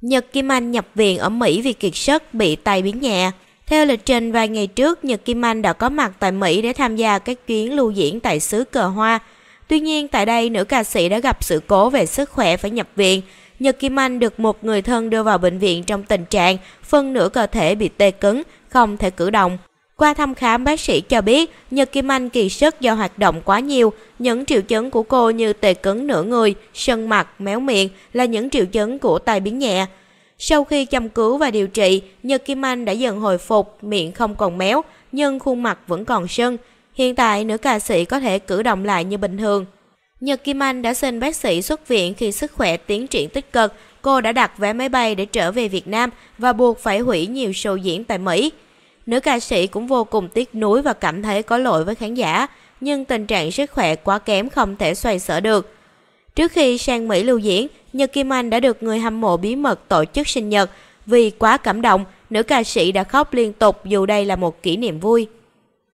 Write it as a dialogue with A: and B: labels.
A: Nhật Kim Anh nhập viện ở Mỹ vì kiệt sức bị tai biến nhẹ. Theo lịch trình vài ngày trước, Nhật Kim Anh đã có mặt tại Mỹ để tham gia các chuyến lưu diễn tại xứ cờ hoa. Tuy nhiên, tại đây, nữ ca sĩ đã gặp sự cố về sức khỏe phải nhập viện. Nhật Kim Anh được một người thân đưa vào bệnh viện trong tình trạng phân nửa cơ thể bị tê cứng, không thể cử động. Qua thăm khám, bác sĩ cho biết Nhật Kim Anh kỳ sức do hoạt động quá nhiều. Những triệu chứng của cô như tê cứng nửa người, sưng mặt, méo miệng là những triệu chứng của tai biến nhẹ. Sau khi chăm cứu và điều trị, Nhật Kim Anh đã dần hồi phục, miệng không còn méo, nhưng khuôn mặt vẫn còn sưng. Hiện tại, nữ ca sĩ có thể cử động lại như bình thường. Nhật Kim Anh đã xin bác sĩ xuất viện khi sức khỏe tiến triển tích cực. Cô đã đặt vé máy bay để trở về Việt Nam và buộc phải hủy nhiều show diễn tại Mỹ. Nữ ca sĩ cũng vô cùng tiếc nuối và cảm thấy có lỗi với khán giả, nhưng tình trạng sức khỏe quá kém không thể xoay sở được. Trước khi sang Mỹ lưu diễn, Nhật Kim Anh đã được người hâm mộ bí mật tổ chức sinh nhật. Vì quá cảm động, nữ ca sĩ đã khóc liên tục dù đây là một kỷ niệm vui.